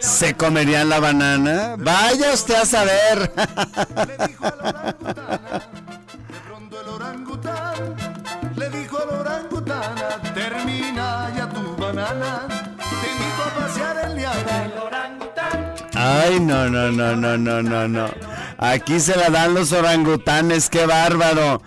¿Se comerían la banana? Vaya usted a saber. Le dijo al orangutana, de pronto el orangután le dijo al orangutana, termina ya tu banana, te invito a pasear el diablo El orangután. Ay, no, no, no, no, no, no, no. Aquí se la dan los orangutanes, qué bárbaro.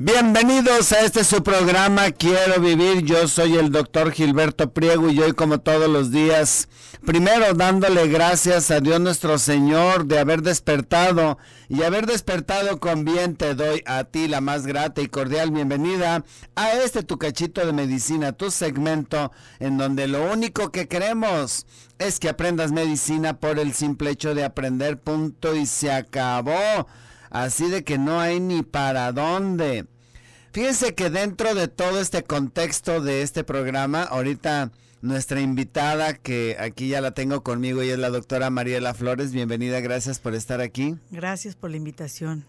Bienvenidos a este su programa Quiero Vivir. Yo soy el doctor Gilberto Priego y hoy como todos los días, primero dándole gracias a Dios nuestro Señor de haber despertado y haber despertado con bien te doy a ti la más grata y cordial bienvenida a este tu cachito de medicina, tu segmento en donde lo único que queremos es que aprendas medicina por el simple hecho de aprender punto y se acabó así de que no hay ni para dónde. Fíjense que dentro de todo este contexto de este programa, ahorita nuestra invitada, que aquí ya la tengo conmigo y es la doctora Mariela Flores, bienvenida, gracias por estar aquí. Gracias por la invitación.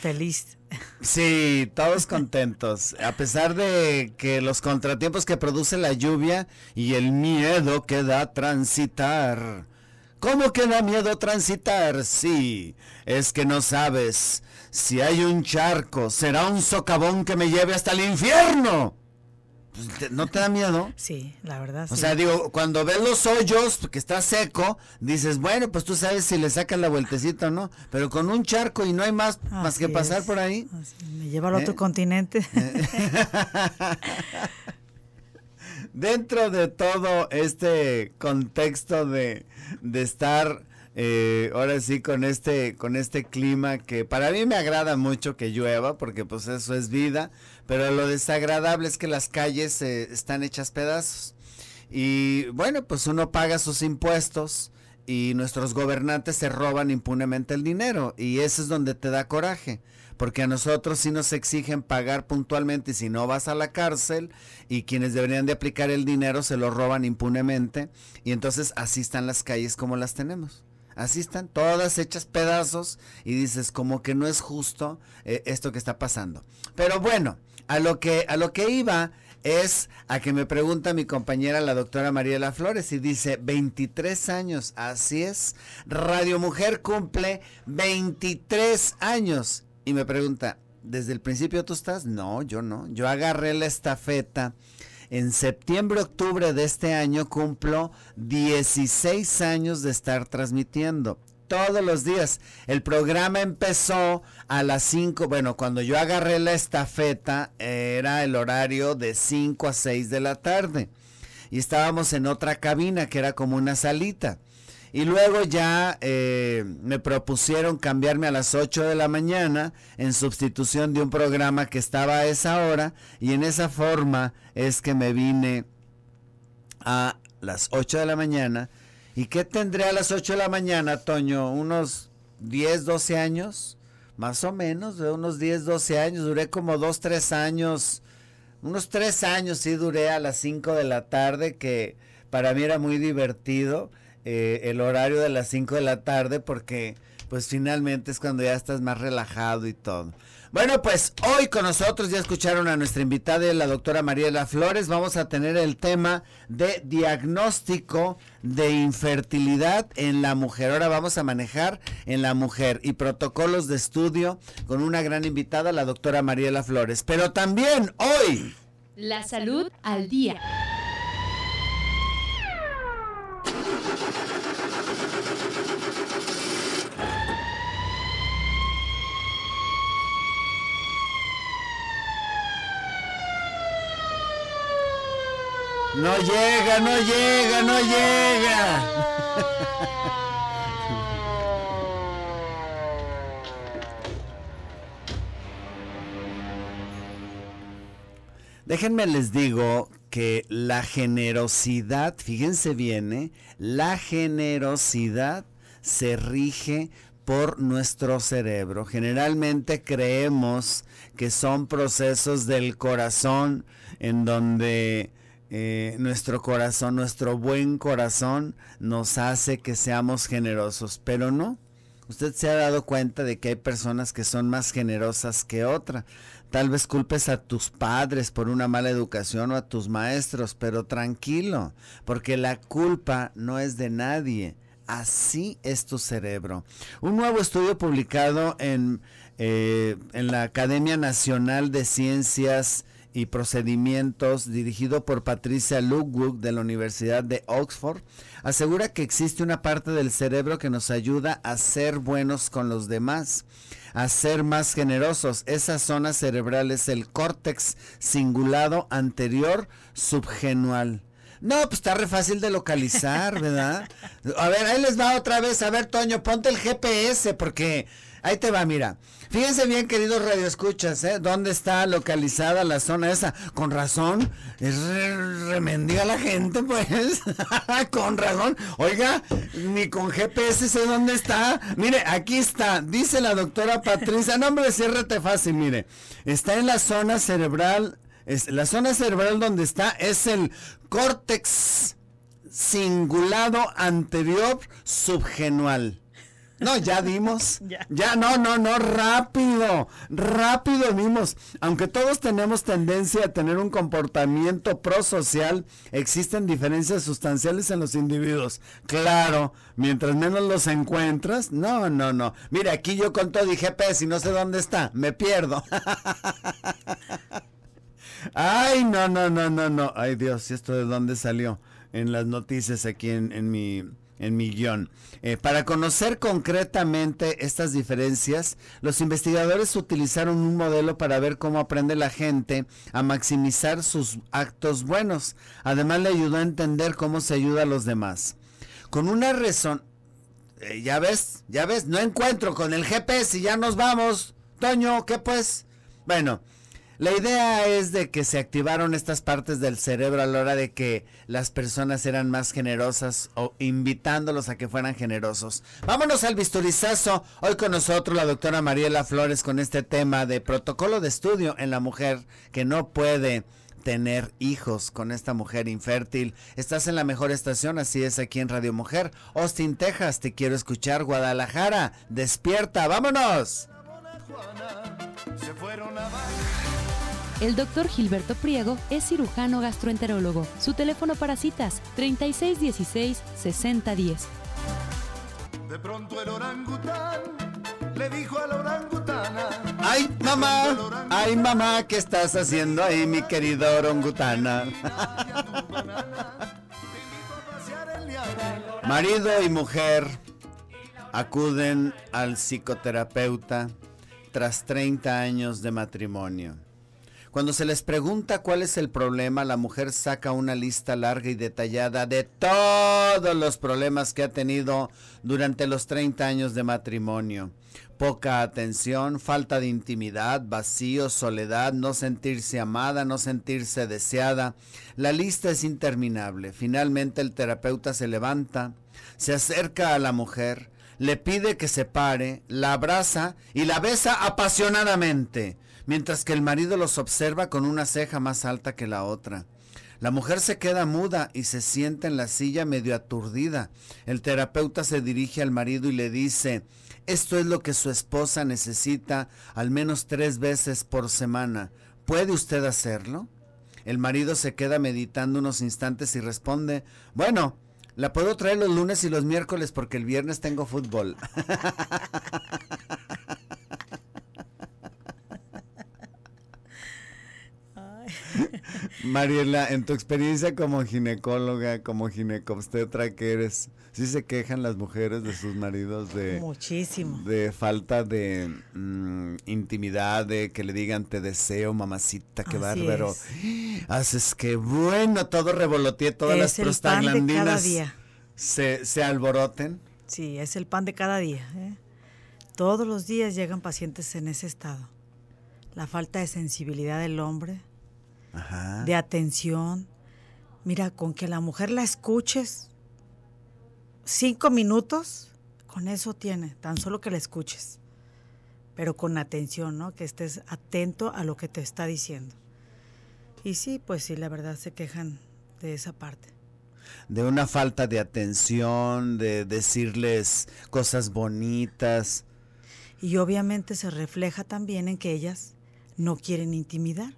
Feliz. Sí, todos contentos. A pesar de que los contratiempos que produce la lluvia y el miedo que da transitar ¿Cómo que da miedo transitar? Sí, es que no sabes. Si hay un charco, será un socavón que me lleve hasta el infierno. Pues, ¿No te da miedo? Sí, la verdad. O sea, digo, cuando ves los hoyos, que está seco, dices, bueno, pues tú sabes si le sacas la vueltecita o no. Pero con un charco y no hay más, más que pasar por ahí. me lleva al otro ¿eh? continente. dentro de todo este contexto de, estar eh, ahora sí con este con este clima que para mí me agrada mucho que llueva porque pues eso es vida pero lo desagradable es que las calles eh, están hechas pedazos y bueno pues uno paga sus impuestos y nuestros gobernantes se roban impunemente el dinero y eso es donde te da coraje, porque a nosotros sí nos exigen pagar puntualmente y si no vas a la cárcel y quienes deberían de aplicar el dinero se lo roban impunemente y entonces así están las calles como las tenemos. Así están, todas hechas pedazos y dices como que no es justo eh, esto que está pasando. Pero bueno, a lo que a lo que iba es a que me pregunta mi compañera la doctora Mariela Flores y dice 23 años, así es. Radio Mujer cumple 23 años y me pregunta, ¿desde el principio tú estás? No, yo no. Yo agarré la estafeta. En septiembre, octubre de este año cumplo 16 años de estar transmitiendo todos los días. El programa empezó a las 5, bueno, cuando yo agarré la estafeta era el horario de 5 a 6 de la tarde. Y estábamos en otra cabina que era como una salita. Y luego ya eh, me propusieron cambiarme a las 8 de la mañana en sustitución de un programa que estaba a esa hora. Y en esa forma es que me vine a las 8 de la mañana ¿Y qué tendré a las 8 de la mañana, Toño? ¿Unos 10, 12 años? Más o menos, de ¿eh? unos 10, 12 años. Duré como 2, 3 años. Unos 3 años sí duré a las 5 de la tarde, que para mí era muy divertido eh, el horario de las 5 de la tarde porque pues finalmente es cuando ya estás más relajado y todo. Bueno, pues hoy con nosotros ya escucharon a nuestra invitada, la doctora Mariela Flores. Vamos a tener el tema de diagnóstico de infertilidad en la mujer. Ahora vamos a manejar en la mujer y protocolos de estudio con una gran invitada, la doctora Mariela Flores. Pero también hoy. La salud al día. No llega, no llega, no llega. Déjenme les digo que la generosidad, fíjense bien, ¿eh? la generosidad se rige por nuestro cerebro. Generalmente creemos que son procesos del corazón en donde eh, nuestro corazón, nuestro buen corazón nos hace que seamos generosos, pero no. Usted se ha dado cuenta de que hay personas que son más generosas que otra. Tal vez culpes a tus padres por una mala educación o a tus maestros, pero tranquilo, porque la culpa no es de nadie. Así es tu cerebro. Un nuevo estudio publicado en, eh, en la Academia Nacional de Ciencias y Procedimientos, dirigido por Patricia Ludwig de la Universidad de Oxford, asegura que existe una parte del cerebro que nos ayuda a ser buenos con los demás, a ser más generosos. Esa zona cerebral es el córtex cingulado anterior subgenual. No, pues está re fácil de localizar, ¿verdad? A ver, ahí les va otra vez. A ver, Toño, ponte el GPS porque Ahí te va, mira. Fíjense bien, queridos radioescuchas, ¿eh? ¿Dónde está localizada la zona esa? Con razón, es remendiga la gente, pues. con razón. Oiga, ni con GPS sé dónde está. Mire, aquí está. Dice la doctora Patricia. No, hombre, ciérrate fácil, mire. Está en la zona cerebral. la zona cerebral donde está es el córtex cingulado anterior subgenual. No, ya dimos. ya. no, no, no, rápido. Rápido dimos. Aunque todos tenemos tendencia a tener un comportamiento prosocial, existen diferencias sustanciales en los individuos. Claro, mientras menos los encuentras, no, no, no. Mira, aquí yo con todo dije, y no sé dónde está, me pierdo. Ay, no, no, no, no, no. Ay, Dios, ¿y esto de dónde salió? En las noticias aquí en mi en millón eh, para conocer concretamente estas diferencias, los investigadores utilizaron un modelo para ver cómo aprende la gente a maximizar sus actos buenos. Además, le ayudó a entender cómo se ayuda a los demás. Con una razón... Eh, ya ves, ya ves, no encuentro con el GPS y ya nos vamos. Toño, ¿qué pues? Bueno, la idea es de que se activaron estas partes del cerebro a la hora de que las personas eran más generosas o invitándolos a que fueran generosos. Vámonos al bisturizazo. Hoy con nosotros la doctora Mariela Flores con este tema de protocolo de estudio en la mujer que no puede tener hijos con esta mujer infértil. Estás en la mejor estación, así es aquí en Radio Mujer. Austin, Texas, te quiero escuchar. Guadalajara, despierta, vámonos. Se fueron el doctor Gilberto Priego es cirujano gastroenterólogo. Su teléfono para citas 3616-6010. De pronto el orangután le dijo a ¡Ay, mamá! ¡Ay, mamá! ¿Qué estás haciendo ahí, mi querido orangutana? Marido y mujer acuden al psicoterapeuta tras 30 años de matrimonio. Cuando se les pregunta cuál es el problema, la mujer saca una lista larga y detallada de todos los problemas que ha tenido durante los 30 años de matrimonio. Poca atención, falta de intimidad, vacío, soledad, no sentirse amada, no sentirse deseada. La lista es interminable. Finalmente el terapeuta se levanta, se acerca a la mujer, le pide que se pare, la abraza y la besa apasionadamente mientras que el marido los observa con una ceja más alta que la otra. La mujer se queda muda y se sienta en la silla medio aturdida. El terapeuta se dirige al marido y le dice, esto es lo que su esposa necesita al menos tres veces por semana. ¿Puede usted hacerlo? El marido se queda meditando unos instantes y responde, bueno, la puedo traer los lunes y los miércoles porque el viernes tengo fútbol. Mariela, en tu experiencia como ginecóloga, como ginecobstetra que eres, ¿sí se quejan las mujeres de sus maridos de... Muchísimo. De falta de mm, intimidad, de que le digan te deseo, mamacita, qué bárbaro. Haces que bueno, todo revolotee, todas las prostaglandinas. Se, alboroten. Sí, es el pan de cada día. ¿eh? Todos los días llegan pacientes en ese estado. La falta de sensibilidad del hombre, de atención. Mira, con que la mujer la escuches cinco minutos, con eso tiene, tan solo que la escuches, pero con atención, ¿no? Que estés atento a lo que te está diciendo. Y sí, pues sí, la verdad se quejan de esa parte. De una falta de atención, de decirles cosas bonitas. Y obviamente se refleja también en que ellas no quieren intimidar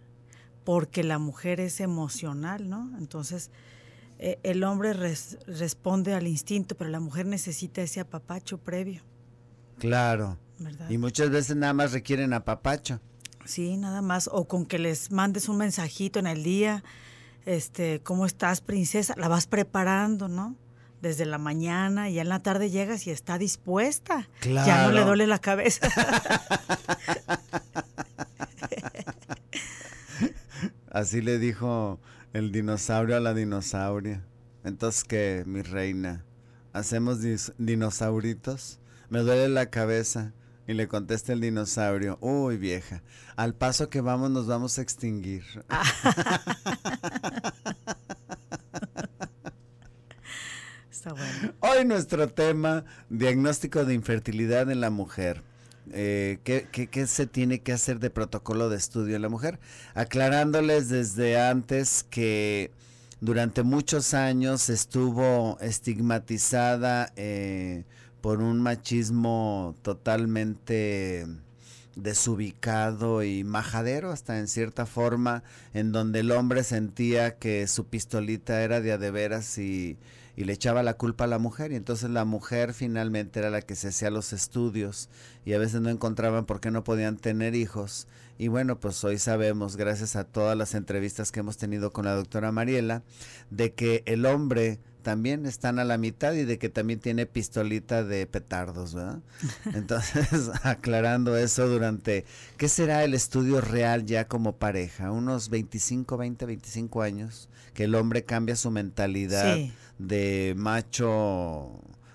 porque la mujer es emocional, ¿no? Entonces, e, el hombre responde al instinto, pero la mujer necesita ese apapacho previo. Claro. Y muchas veces nada más requieren apapacho. Sí, nada más. O con que les mandes un mensajito en el día, este, ¿cómo estás, princesa? La vas preparando, ¿no? Desde la mañana, y en la tarde llegas y está dispuesta. Claro. Ya no le duele la cabeza. Así le dijo el dinosaurio a la dinosauria. Entonces, ¿qué, mi reina? ¿Hacemos dinosauritos? Me duele la cabeza. Y le contesta el dinosaurio, uy vieja, al paso que vamos nos vamos a extinguir. Está bueno. Hoy nuestro tema, diagnóstico de infertilidad en la mujer. Eh, ¿qué, se tiene que hacer de protocolo de estudio en la mujer, aclarándoles desde antes que durante muchos años estuvo estigmatizada eh, por un machismo totalmente desubicado y majadero hasta en cierta forma en donde el hombre sentía que su pistolita era de a de veras y y le echaba la culpa a la mujer y entonces la mujer finalmente era la que se hacía los estudios y a veces no encontraban por qué no podían tener hijos y bueno pues hoy sabemos gracias a todas las entrevistas que hemos tenido con la doctora Mariela de que el hombre también están a la mitad y de que también tiene pistolita de petardos, ¿verdad? Entonces, aclarando eso durante, ¿qué será el estudio real ya como pareja? Unos 25, 20, 25 años, que el hombre cambia su mentalidad de macho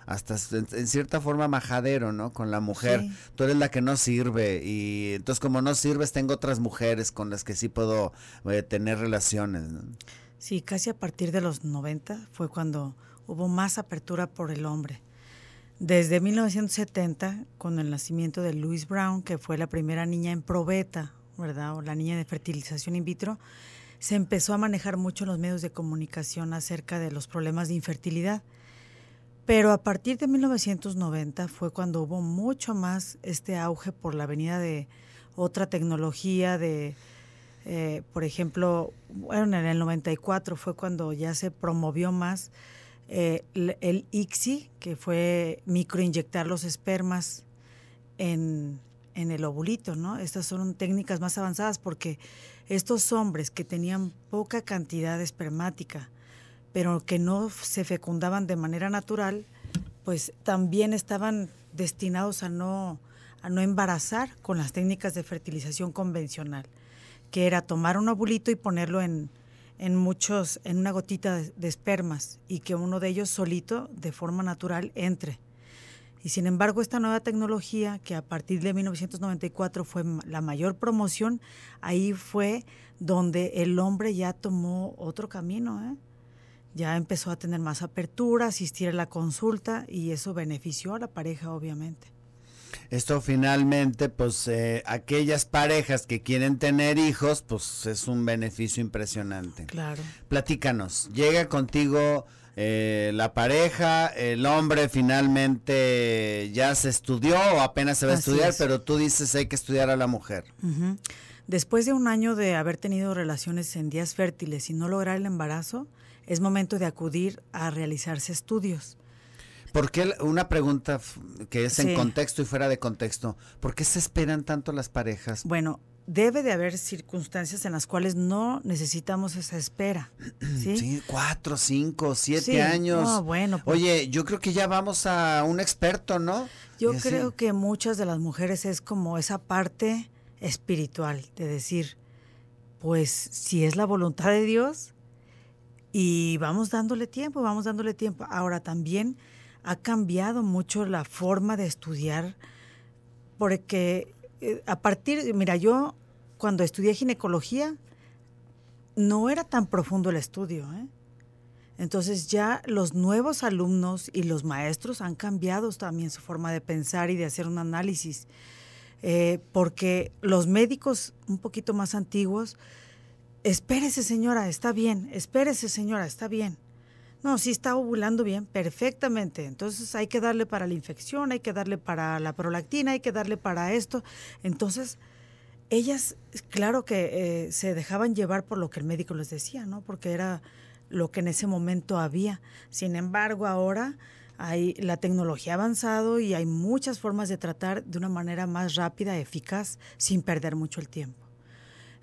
hasta en, cierta forma majadero, ¿no? Con la mujer. Tú eres la que no sirve y entonces como no sirves tengo otras mujeres con las que sí puedo eh, tener relaciones. Sí, casi a partir de los 90 fue cuando hubo más apertura por el hombre. Desde 1970, con el nacimiento de Louise Brown, que fue la primera niña en probeta, ¿verdad? O la niña de fertilización in vitro, se empezó a manejar mucho en los medios de comunicación acerca de los problemas de infertilidad. Pero a partir de 1990 fue cuando hubo mucho más este auge por la venida de otra tecnología, de eh, por ejemplo, bueno, en el 94 fue cuando ya se promovió más eh, el, ICSI, que fue microinyectar los espermas en, el ovulito, ¿no? Estas son técnicas más avanzadas porque estos hombres que tenían poca cantidad espermática, pero que no se fecundaban de manera natural, pues también estaban destinados a no, a no embarazar con las técnicas de fertilización convencional que era tomar un ovulito y ponerlo en, muchos, en una gotita de, espermas y que uno de ellos solito, de forma natural, entre. Y sin embargo, esta nueva tecnología, que a partir de 1994 fue la mayor promoción, ahí fue donde el hombre ya tomó otro camino. ¿eh? Ya empezó a tener más apertura, asistir a la consulta y eso benefició a la pareja, obviamente esto finalmente, pues eh, aquellas parejas que quieren tener hijos, pues es un beneficio impresionante. Claro. Platícanos, llega contigo eh, la pareja, el hombre finalmente ya se estudió o apenas se va a estudiar, pero tú dices hay que estudiar a la mujer. Después de un año de haber tenido relaciones en días fértiles y no lograr el embarazo, es momento de acudir a realizarse estudios. ¿Por qué una pregunta que es en contexto y fuera de contexto? ¿Por qué se esperan tanto las parejas? Bueno, debe de haber circunstancias en las cuales no necesitamos esa espera. Sí, cuatro, cinco, siete años. No, bueno. Pues Oye, yo creo que ya vamos a un experto, ¿no? Yo creo que muchas de las mujeres es como esa parte espiritual de decir, pues si es la voluntad de Dios y vamos dándole tiempo, vamos dándole tiempo. Ahora también ha cambiado mucho la forma de estudiar, porque eh, a partir, mira, yo cuando estudié ginecología, no era tan profundo el estudio. ¿eh? Entonces ya los nuevos alumnos y los maestros han cambiado también su forma de pensar y de hacer un análisis, eh, porque los médicos un poquito más antiguos, espérese señora, está bien, espérese señora, está bien. No, sí está ovulando bien, perfectamente. Entonces hay que darle para la infección, hay que darle para la prolactina, hay que darle para esto. Entonces, ellas, claro que eh, se dejaban llevar por lo que el médico les decía, ¿no? Porque era lo que en ese momento había. Sin embargo, ahora hay la tecnología ha avanzado y hay muchas formas de tratar de una manera más rápida, eficaz, sin perder mucho el tiempo.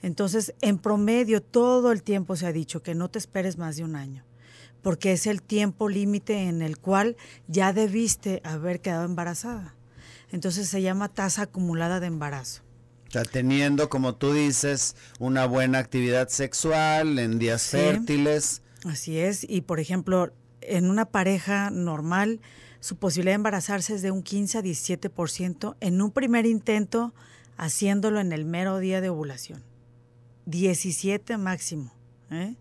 Entonces, en promedio, todo el tiempo se ha dicho que no te esperes más de un año porque es el tiempo límite en el cual ya debiste haber quedado embarazada. Entonces se llama tasa acumulada de embarazo. O teniendo, como tú dices, una buena actividad sexual en días fértiles. Así es, y por ejemplo, en una pareja normal, su posibilidad de embarazarse es de un 15 a 17% en un primer intento, haciéndolo en el mero día de ovulación. 17 máximo. ¿eh?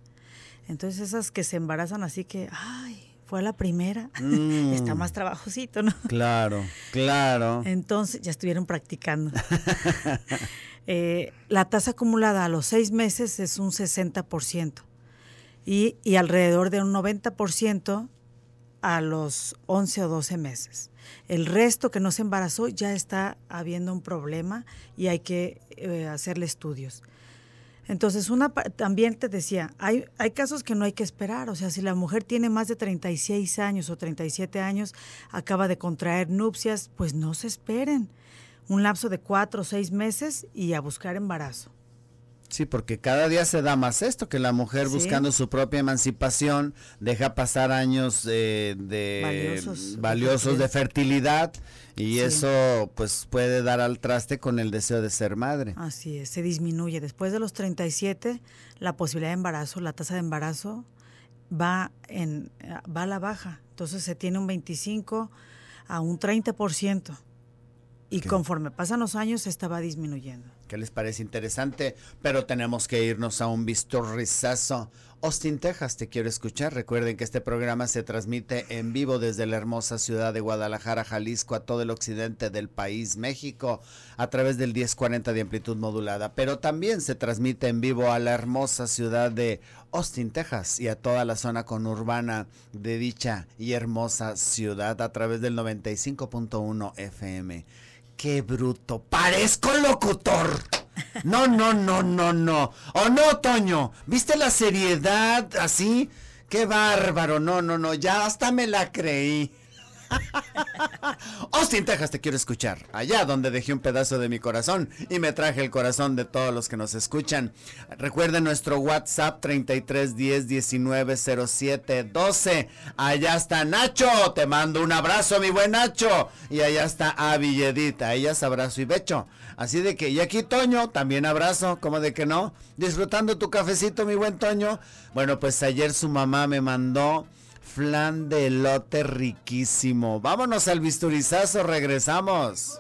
Entonces esas que se embarazan así que, ay, fue la primera, está mm. más trabajosito, ¿no? Claro, claro. Entonces ya estuvieron practicando. Eh, la tasa acumulada a los seis meses es un 60% y, y alrededor de un 90% a los 11 o 12 meses. El resto que no se embarazó ya está habiendo un problema y hay que eh, hacerle estudios. Entonces, una también te decía, hay, hay casos que no hay que esperar, o sea, si la mujer tiene más de 36 años o 37 años, acaba de contraer nupcias, pues no se esperen. Un lapso de cuatro o seis meses y a buscar embarazo. Sí, porque cada día se da más esto, que la mujer buscando su propia emancipación deja pasar años de valiosos, de fertilidad y eso pues puede dar al traste con el deseo de ser madre. Así es, se disminuye. Después de los 37, la posibilidad de embarazo, la tasa de embarazo va, en, va a la baja. Entonces se tiene un 25 a un 30%. Y conforme pasan los años, esta va disminuyendo. ¿Qué les parece interesante? Pero tenemos que irnos a un vistorrizazo. Austin, Texas, te quiero escuchar. Recuerden que este programa se transmite en vivo desde la hermosa ciudad de Guadalajara, Jalisco, a todo el occidente del país, México, a través del 1040 de amplitud modulada. Pero también se transmite en vivo a la hermosa ciudad de Austin, Texas, y a toda la zona conurbana de dicha y hermosa ciudad a través del 95.1 FM. Qué bruto. Parezco locutor. No, no, no, no, no. oh no, Toño? ¿Viste la seriedad así? Qué bárbaro. No, no, no. Ya hasta me la creí. Austin, Texas, te quiero escuchar. Allá donde dejé un pedazo de mi corazón y me traje el corazón de todos los que nos escuchan. Recuerden nuestro WhatsApp 3310190712 Allá está Nacho. Te mando un abrazo, mi buen Nacho. Y allá está Avilledita ella Ellas abrazo y becho. Así de que, y aquí Toño, también abrazo, como de que no. Disfrutando tu cafecito, mi buen Toño. Bueno, pues ayer su mamá me mandó flan de lote riquísimo. Vámonos al bisturizazo, regresamos.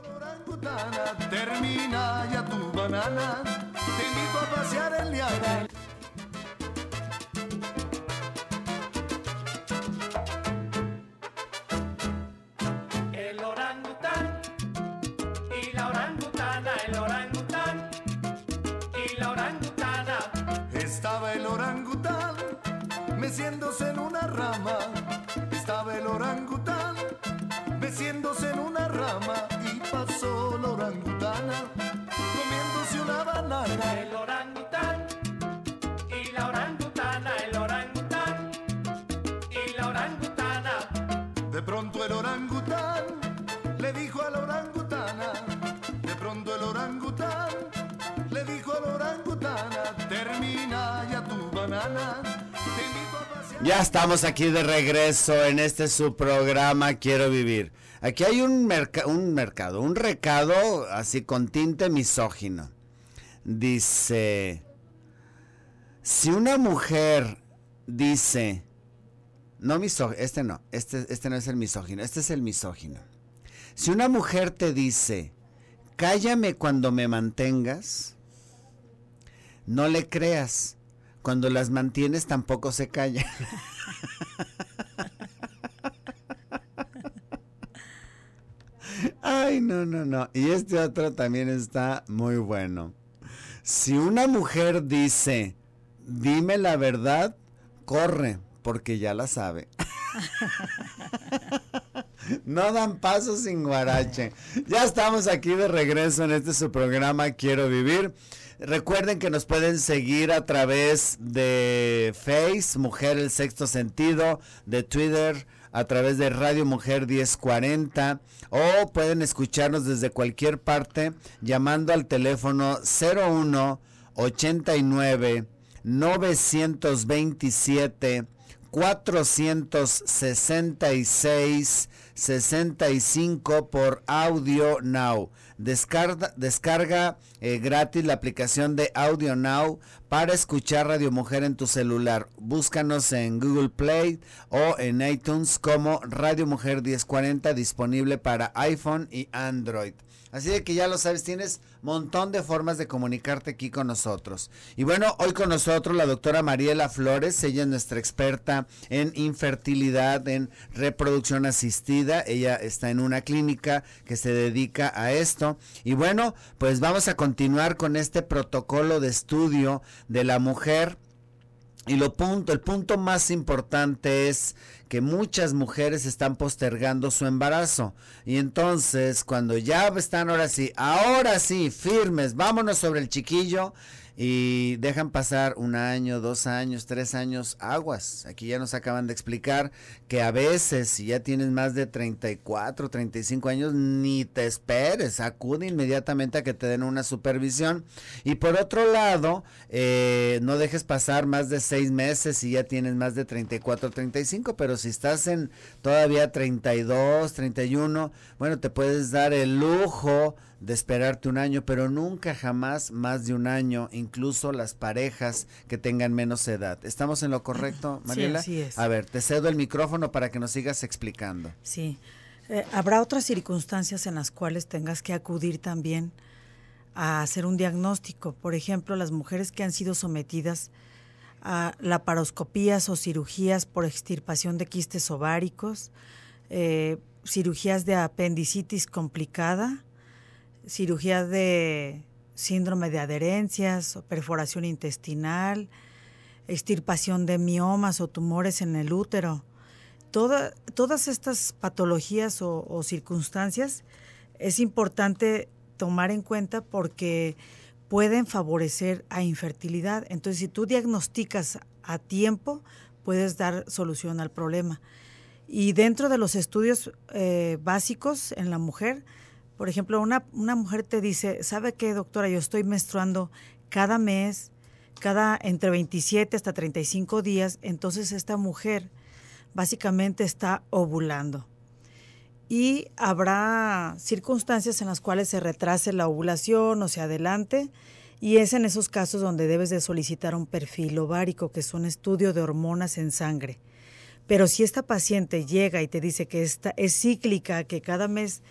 Ya estamos aquí de regreso en este su programa Quiero Vivir. Aquí hay un, un mercado, un recado así con tinte misógino. Dice, si una mujer dice, no misógino, este no, este, este no es el misógino, este es el misógino. Si una mujer te dice, cállame cuando me mantengas, no le creas cuando las mantienes tampoco se calla. Ay, no, no, no. Y este otro también está muy bueno. Si una mujer dice, dime la verdad, corre, porque ya la sabe. No dan paso sin guarache. Ya estamos aquí de regreso en este su programa Quiero Vivir. Recuerden que nos pueden seguir a través de Face, Mujer el Sexto Sentido, de Twitter, a través de Radio Mujer 1040 o pueden escucharnos desde cualquier parte llamando al teléfono 01 89 927 466 65 por Audio Now. Descarga, descarga eh, gratis la aplicación de Audio Now para escuchar Radio Mujer en tu celular. Búscanos en Google Play o en iTunes como Radio Mujer 1040 disponible para iPhone y Android. Así de que ya lo sabes, tienes montón de formas de comunicarte aquí con nosotros. Y bueno, hoy con nosotros la doctora Mariela Flores, ella es nuestra experta en infertilidad, en reproducción asistida. Ella está en una clínica que se dedica a esto. Y bueno, pues vamos a continuar con este protocolo de estudio de la mujer y lo punto, el punto más importante es que muchas mujeres están postergando su embarazo. Y entonces, cuando ya están ahora sí, ahora sí, firmes, vámonos sobre el chiquillo, y dejan pasar un año, dos años, tres años, aguas. Aquí ya nos acaban de explicar que a veces, si ya tienes más de 34, 35 años, ni te esperes, acude inmediatamente a que te den una supervisión. Y por otro lado, eh, no dejes pasar más de seis meses si ya tienes más de 34, 35, pero si estás en todavía 32, 31, bueno, te puedes dar el lujo de esperarte un año, pero nunca jamás más de un año, incluso las parejas que tengan menos edad. ¿Estamos en lo correcto, Mariela? Sí, es. A ver, te cedo el micrófono para que nos sigas explicando. Sí. Eh, habrá otras circunstancias en las cuales tengas que acudir también a hacer un diagnóstico. Por ejemplo, las mujeres que han sido sometidas a laparoscopías o cirugías por extirpación de quistes ováricos, eh, cirugías de apendicitis complicada, cirugía de síndrome de adherencias, perforación intestinal, extirpación de miomas o tumores en el útero. todas estas patologías o, circunstancias es importante tomar en cuenta porque pueden favorecer a infertilidad. Entonces, si tú diagnosticas a tiempo, puedes dar solución al problema. Y dentro de los estudios eh, básicos en la mujer, por ejemplo, una, mujer te dice, ¿sabe qué, doctora? Yo estoy menstruando cada mes, cada entre 27 hasta 35 días, entonces esta mujer básicamente está ovulando. Y habrá circunstancias en las cuales se retrase la ovulación o se adelante, y es en esos casos donde debes de solicitar un perfil ovárico, que es un estudio de hormonas en sangre. Pero si esta paciente llega y te dice que esta es cíclica, que cada mes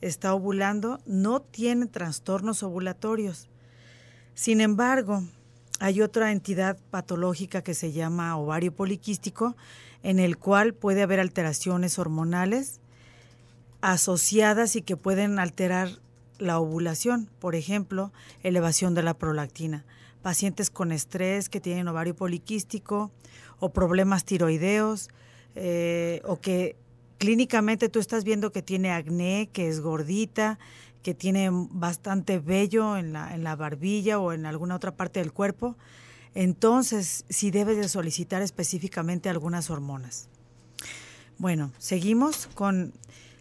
está ovulando no tiene trastornos ovulatorios. Sin embargo, hay otra entidad patológica que se llama ovario poliquístico, en el cual puede haber alteraciones hormonales asociadas y que pueden alterar la ovulación, por ejemplo, elevación de la prolactina. Pacientes con estrés que tienen ovario poliquístico o problemas tiroideos eh, o que clínicamente tú estás viendo que tiene acné, que es gordita, que tiene bastante vello en la, en la barbilla o en alguna otra parte del cuerpo, entonces sí debes de solicitar específicamente algunas hormonas. Bueno, seguimos con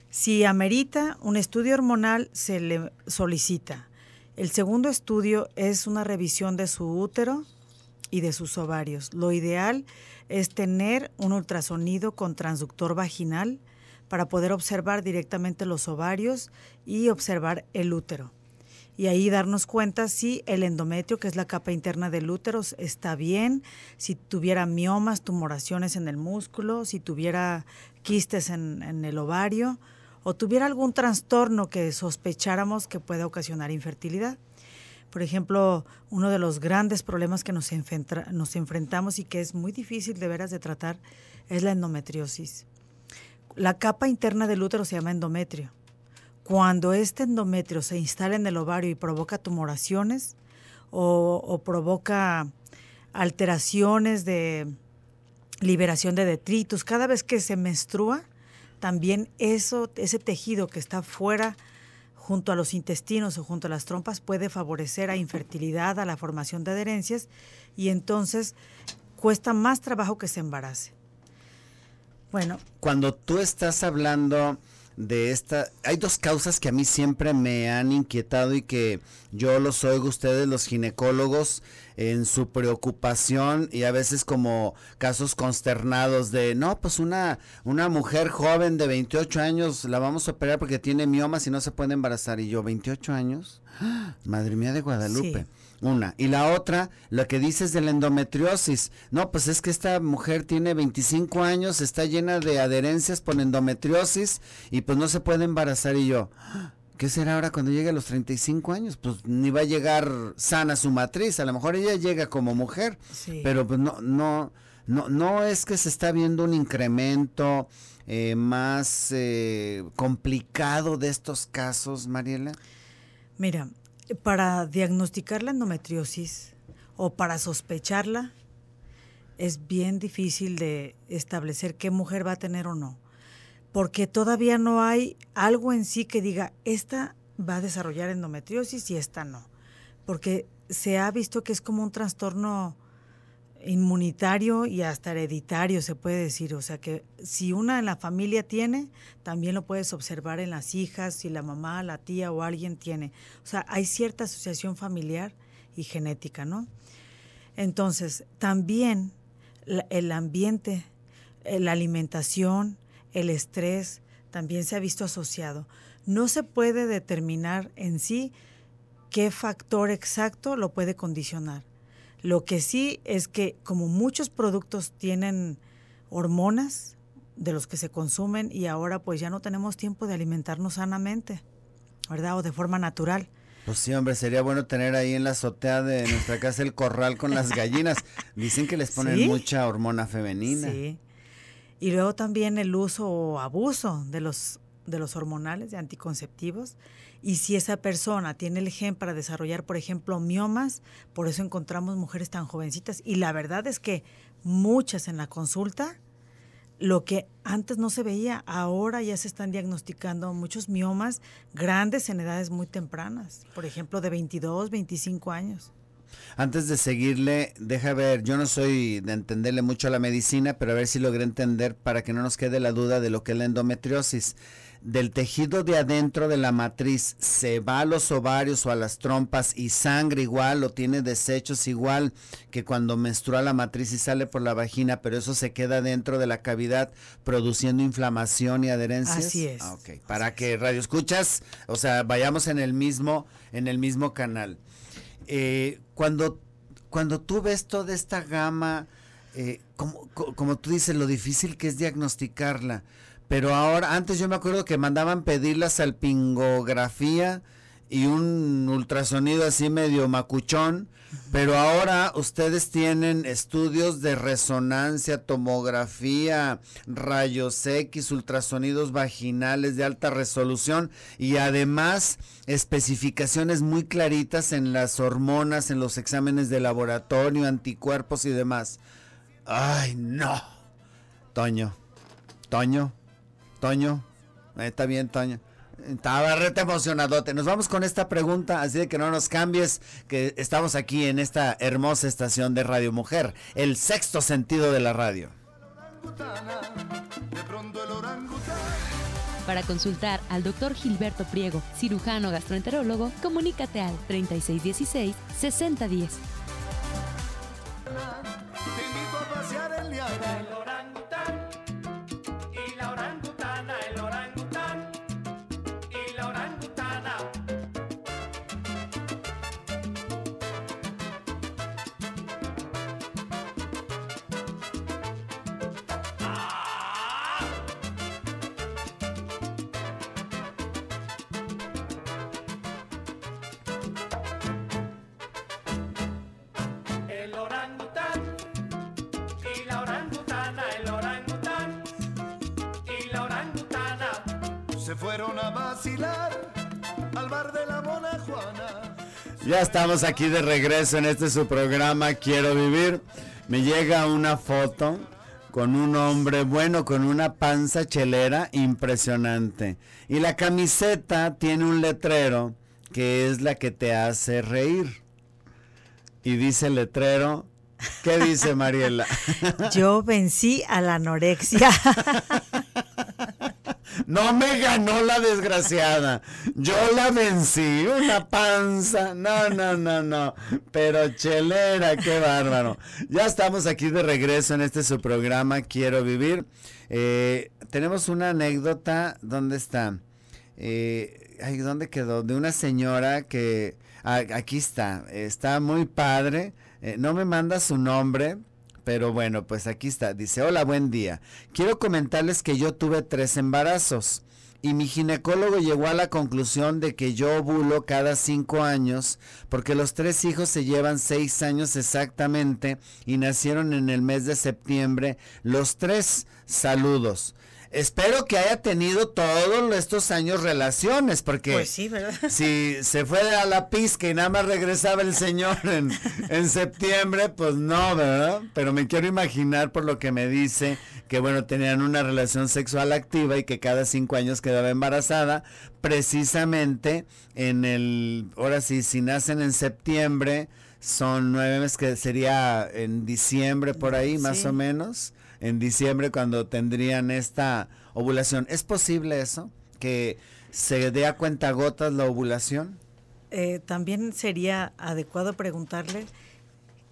si amerita un estudio hormonal se le solicita. El segundo estudio es una revisión de su útero y de sus ovarios. Lo ideal es tener un ultrasonido con transductor vaginal para poder observar directamente los ovarios y observar el útero. Y ahí darnos cuenta si el endometrio, que es la capa interna del útero, está bien, si tuviera miomas, tumoraciones en el músculo, si tuviera quistes en, el ovario o tuviera algún trastorno que sospecháramos que pueda ocasionar infertilidad. Por ejemplo, uno de los grandes problemas que nos, enfrentamos y que es muy difícil de veras de tratar es la endometriosis. La capa interna del útero se llama endometrio. Cuando este endometrio se instala en el ovario y provoca tumoraciones o, provoca alteraciones de liberación de detritus, cada vez que se menstrua, también eso, ese tejido que está fuera junto a los intestinos o junto a las trompas puede favorecer a infertilidad, a la formación de adherencias y entonces cuesta más trabajo que se embarace. Bueno. Cuando tú estás hablando de esta, hay dos causas que a mí siempre me han inquietado y que yo los oigo ustedes, los ginecólogos, en su preocupación y a veces como casos consternados de, no, pues una, una mujer joven de 28 años la vamos a operar porque tiene miomas y no se puede embarazar. Y yo, 28 años, ¡Ah! madre mía de Guadalupe. Una. Y la otra, lo que dices de la endometriosis. No, pues es que esta mujer tiene 25 años, está llena de adherencias por endometriosis y pues no se puede embarazar. Y yo, ¿qué será ahora cuando llegue a los 35 años? Pues ni va a llegar sana su matriz. A lo mejor ella llega como mujer, pero pues no, no, no, no es que se está viendo un incremento eh, más eh, complicado de estos casos, Mariela. Mira, para diagnosticar la endometriosis o para sospecharla, es bien difícil de establecer qué mujer va a tener o no, porque todavía no hay algo en sí que diga, esta va a desarrollar endometriosis y esta no, porque se ha visto que es como un trastorno inmunitario y hasta hereditario, se puede decir. O sea que si una en la familia tiene, también lo puedes observar en las hijas, si la mamá, la tía o alguien tiene. O sea, hay cierta asociación familiar y genética, ¿no? Entonces, también el ambiente, eh, la alimentación, el estrés, también se ha visto asociado. No se puede determinar en sí qué factor exacto lo puede condicionar lo que sí es que como muchos productos tienen hormonas de los que se consumen y ahora pues ya no tenemos tiempo de alimentarnos sanamente, ¿verdad? O de forma natural. Pues sí, hombre, sería bueno tener ahí en la azotea de nuestra casa el corral con las gallinas. Dicen que les ponen mucha hormona femenina. Sí. Y luego también el uso o abuso de los, de los hormonales, de anticonceptivos, y si esa persona tiene el gen para desarrollar, por ejemplo, miomas, por eso encontramos mujeres tan jovencitas. Y la verdad es que muchas en la consulta, lo que antes no se veía, ahora ya se están diagnosticando muchos miomas grandes en edades muy tempranas, por ejemplo, de 22, 25 años. Antes de seguirle, deja ver, yo no soy de entenderle mucho a la medicina, pero a ver si logré entender para que no nos quede la duda de lo que es la endometriosis del tejido de adentro de la matriz se va a los ovarios o a las trompas y sangre igual o tiene desechos igual que cuando menstrua la matriz y sale por la vagina, pero eso se queda dentro de la cavidad produciendo inflamación y adherencias. Así es. Ah, Para que radio escuchas, o sea, vayamos en el mismo, en el mismo canal. Eh, cuando, cuando tú ves toda esta gama, eh, como, como tú dices, lo difícil que es diagnosticarla. Pero ahora, antes yo me acuerdo que mandaban pedir la salpingografía y un ultrasonido así medio macuchón, pero ahora ustedes tienen estudios de resonancia, tomografía, rayos X, ultrasonidos vaginales de alta resolución y además especificaciones muy claritas en las hormonas, en los exámenes de laboratorio, anticuerpos y demás. Ay, no. Toño, Toño, Toño, está bien, Toño. Estaba rete emocionadote. Nos vamos con esta pregunta, así de que no nos cambies, que estamos aquí en esta hermosa estación de Radio Mujer, el sexto sentido de la radio. Para consultar al doctor Gilberto Priego, cirujano gastroenterólogo, comunícate al 3616-6010. Ya estamos aquí de regreso en este su programa Quiero Vivir. Me llega una foto con un hombre bueno, con una panza chelera impresionante. Y la camiseta tiene un letrero que es la que te hace reír. Y dice el letrero, ¿qué dice Mariela? Yo vencí a la anorexia. No me ganó la desgraciada. Yo la vencí, una panza. No, no, no, no. Pero chelera, qué bárbaro. Ya estamos aquí de regreso en este su programa Quiero Vivir. Eh, tenemos una anécdota. ¿Dónde está? Eh, ay, ¿Dónde quedó? De una señora que... aquí está. Está muy padre. Eh, no me manda su nombre pero bueno, pues aquí está. Dice, hola, buen día. Quiero comentarles que yo tuve tres embarazos y mi ginecólogo llegó a la conclusión de que yo ovulo cada cinco años porque los tres hijos se llevan seis años exactamente y nacieron en el mes de septiembre los tres saludos. Espero que haya tenido todos estos años relaciones, porque pues si se fue a la pizca y nada más regresaba el señor en, septiembre, pues no, ¿verdad? Pero me quiero imaginar por lo que me dice que, bueno, tenían una relación sexual activa y que cada cinco años quedaba embarazada, precisamente en el, ahora sí, si nacen en septiembre, son nueve meses que sería en diciembre por ahí, más o menos en diciembre cuando tendrían esta ovulación. ¿Es posible eso? ¿Que se dé a cuenta gotas la ovulación? Eh, también sería adecuado preguntarle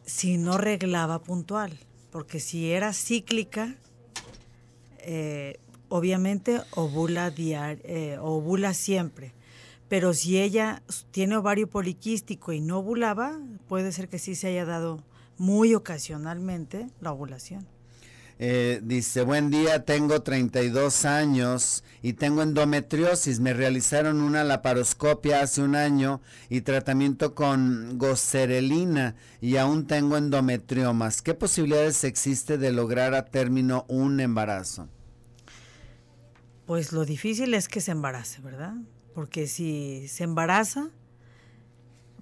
si no reglaba puntual, porque si era cíclica, eh, obviamente ovula, eh, ovula siempre. Pero si ella tiene ovario poliquístico y no ovulaba, puede ser que sí se haya dado muy ocasionalmente la ovulación. Eh, dice, buen día, tengo 32 años y tengo endometriosis. Me realizaron una laparoscopia hace un año y tratamiento con gocerelina y aún tengo endometriomas. ¿Qué posibilidades existe de lograr a término un embarazo? Pues lo difícil es que se embarace, ¿verdad? Porque si se embaraza,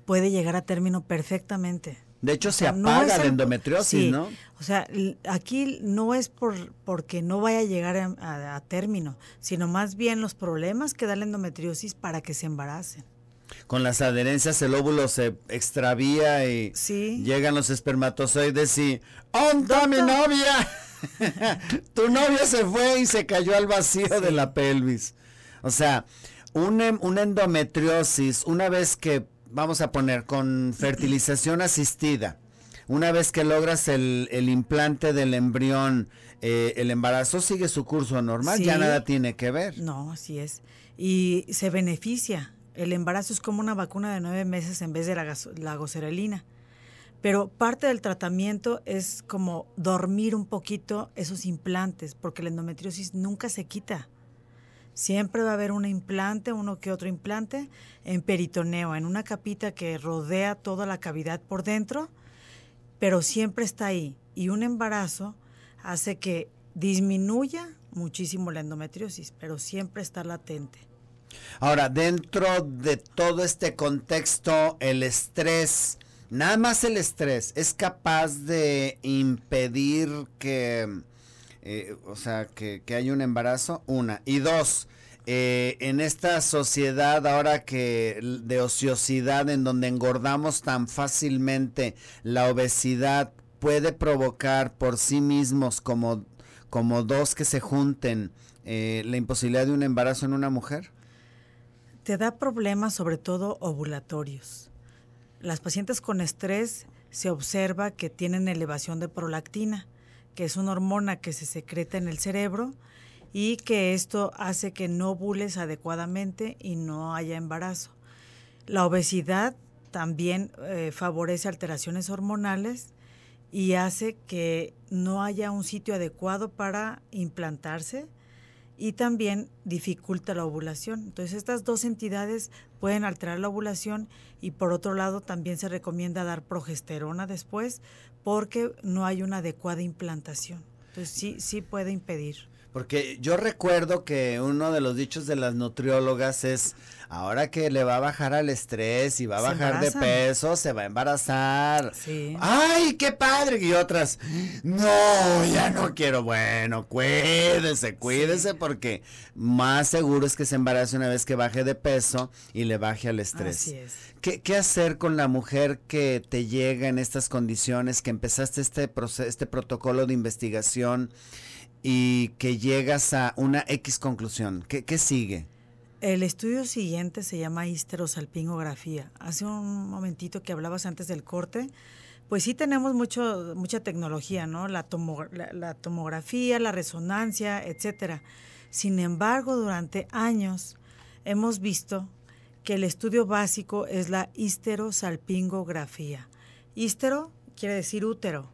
puede llegar a término perfectamente de hecho, se apaga la endometriosis, ¿no? O sea, aquí no es por porque no vaya a llegar a, término, sino más bien los problemas que da la endometriosis para que se embaracen. Con las adherencias el óvulo se extravía y llegan los espermatozoides y ¡Onda mi novia! tu novia se fue y se cayó al vacío de la pelvis. O sea, em, una endometriosis, una vez que vamos a poner, con fertilización asistida, una vez que logras el, implante del embrión, eh, el embarazo sigue su curso normal, ya nada tiene que ver. No, así es. Y se beneficia. El embarazo es como una vacuna de nueve meses en vez de la, la Pero parte del tratamiento es como dormir un poquito esos implantes, porque la endometriosis nunca se quita. Siempre va a haber un implante, uno que otro implante, en peritoneo, en una capita que rodea toda la cavidad por dentro, pero siempre está ahí. Y un embarazo hace que disminuya muchísimo la endometriosis, pero siempre está latente. Ahora, dentro de todo este contexto, el estrés, nada más el estrés, es capaz de impedir que eh, o sea, que, hay un embarazo, una. Y dos, eh, en esta sociedad ahora que de ociosidad en donde engordamos tan fácilmente, la obesidad puede provocar por sí mismos como, como dos que se junten eh, la imposibilidad de un embarazo en una mujer? Te da problemas sobre todo ovulatorios. Las pacientes con estrés se observa que tienen elevación de prolactina que es una hormona que se secreta en el cerebro y que esto hace que no bules adecuadamente y no haya embarazo. La obesidad también eh, favorece alteraciones hormonales y hace que no haya un sitio adecuado para implantarse y también dificulta la ovulación. Entonces estas dos entidades pueden alterar la ovulación y por otro lado también se recomienda dar progesterona después porque no hay una adecuada implantación. Entonces sí, sí puede impedir. Porque yo recuerdo que uno de los dichos de las nutriólogas es, ahora que le va a bajar al estrés y va a bajar de peso, se va a embarazar. Sí. ¡Ay, qué padre! Y otras, no, ya no quiero. Bueno, cuídese, cuídese porque más seguro es que se embarace una vez que baje de peso y le baje al estrés. Así es. ¿Qué, hacer con la mujer que te llega en estas condiciones, que empezaste este, este protocolo de investigación? y que llegas a una X conclusión. ¿Qué, sigue? El estudio siguiente se llama histerosalpingografía. Hace un momentito que hablabas antes del corte, pues sí tenemos mucho, mucha tecnología, ¿no? La, tomografía, la resonancia, etcétera. Sin embargo, durante años hemos visto que el estudio básico es la histerosalpingografía. Histero quiere decir útero.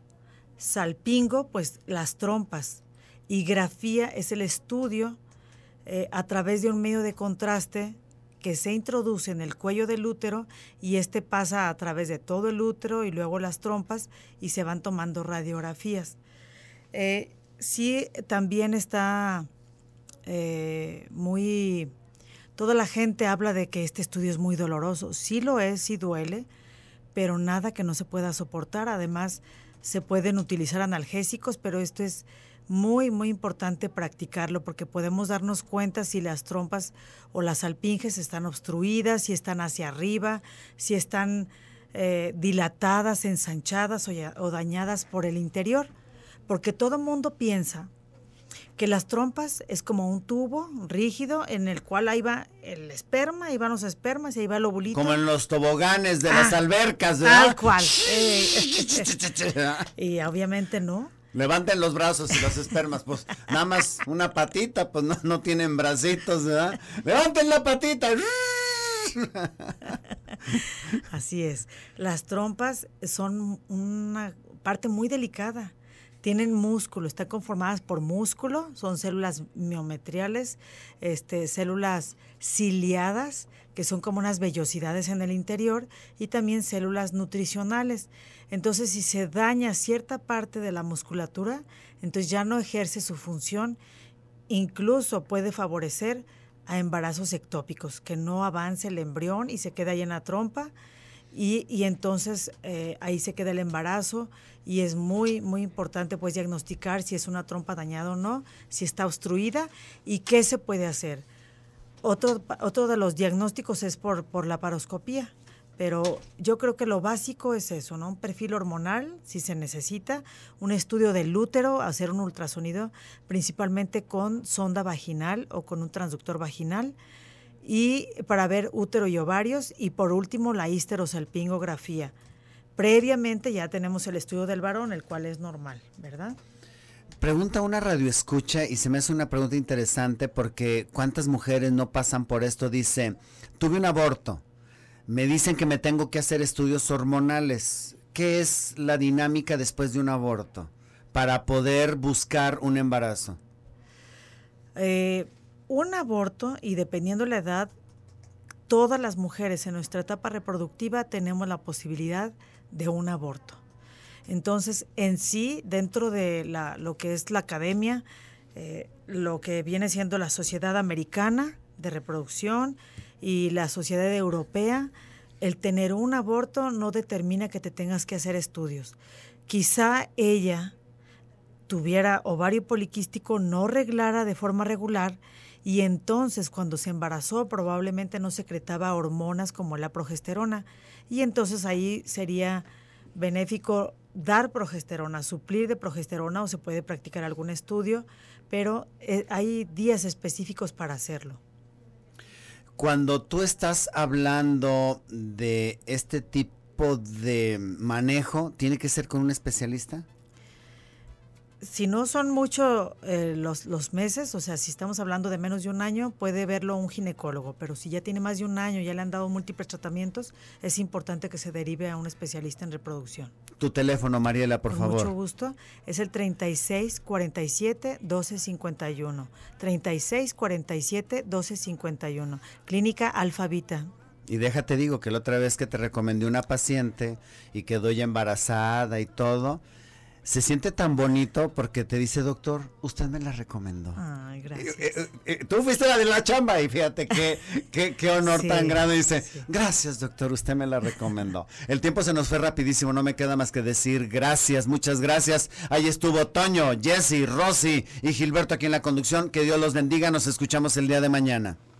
Salpingo, pues las trompas. Y grafía es el estudio eh, a través de un medio de contraste que se introduce en el cuello del útero y este pasa a través de todo el útero y luego las trompas y se van tomando radiografías. Eh, sí, también está eh, muy... Toda la gente habla de que este estudio es muy doloroso. Sí lo es, sí duele, pero nada que no se pueda soportar. Además, se pueden utilizar analgésicos, pero esto es muy, muy importante practicarlo porque podemos darnos cuenta si las trompas o las alpinges están obstruidas, si están hacia arriba, si están eh, dilatadas, ensanchadas o, dañadas por el interior. Porque todo mundo piensa que las trompas es como un tubo rígido en el cual ahí va el esperma, ahí van los espermas y ahí va el ovulito. Como en los toboganes de las ah, albercas, ¿verdad? Tal cual. Eh, y obviamente no Levanten los brazos y las espermas, pues nada más una patita, pues no, no tienen bracitos, ¿verdad? Levanten la patita. Así es. Las trompas son una parte muy delicada. Tienen músculo, están conformadas por músculo, son células miometriales, este, células ciliadas, que son como unas vellosidades en el interior, y también células nutricionales. Entonces, si se daña cierta parte de la musculatura, entonces ya no ejerce su función, incluso puede favorecer a embarazos ectópicos, que no avance el embrión y se queda ahí en la trompa. Y, entonces eh, ahí se queda el embarazo y es muy, muy importante pues diagnosticar si es una trompa dañada o no, si está obstruida y qué se puede hacer. Otro, otro de los diagnósticos es por, por la paroscopía, pero yo creo que lo básico es eso, ¿no? Un perfil hormonal, si se necesita, un estudio del útero, hacer un ultrasonido, principalmente con sonda vaginal o con un transductor vaginal, y para ver útero y ovarios, y por último la histerosalpingografía. Previamente ya tenemos el estudio del varón, el cual es normal, ¿verdad? Pregunta una radio escucha y se me hace una pregunta interesante porque cuántas mujeres no pasan por esto. Dice, tuve un aborto, me dicen que me tengo que hacer estudios hormonales. ¿Qué es la dinámica después de un aborto para poder buscar un embarazo? Eh, un aborto, y dependiendo la edad, todas las mujeres en nuestra etapa reproductiva tenemos la posibilidad de un aborto. Entonces, en sí, dentro de lo que es la academia, eh, lo que viene siendo la sociedad americana de reproducción y la sociedad europea, el tener un aborto no determina que te tengas que hacer estudios. Quizá ella tuviera ovario poliquístico, no reglara de forma regular y entonces cuando se embarazó probablemente no secretaba hormonas como la progesterona y entonces ahí sería benéfico dar progesterona, suplir de progesterona o se puede practicar algún estudio, pero eh, hay días específicos para hacerlo. Cuando tú estás hablando de este tipo de manejo, ¿tiene que ser con un especialista? si no son mucho eh, los, los, meses, o sea, si estamos hablando de menos de un año, puede verlo un ginecólogo, pero si ya tiene más de un año, ya le han dado múltiples tratamientos, es importante que se derive a un especialista en reproducción. Tu teléfono, Mariela, por Con favor. Mucho gusto, es el 36 47 12 51. Clínica Alfavita. Y déjate digo que la otra vez que te recomendé una paciente y quedó ya embarazada y todo, se siente tan bonito porque te dice, doctor, usted me la recomendó. Ay, gracias. Eh, eh, eh, tú fuiste la de la chamba y fíjate qué, qué, honor tan grande. Dice, gracias, doctor, usted me la recomendó. El tiempo se nos fue rapidísimo, no me queda más que decir gracias, muchas gracias. Ahí estuvo Toño, Jesse, Rosy y Gilberto aquí en la conducción. Que Dios los bendiga, nos escuchamos el día de mañana.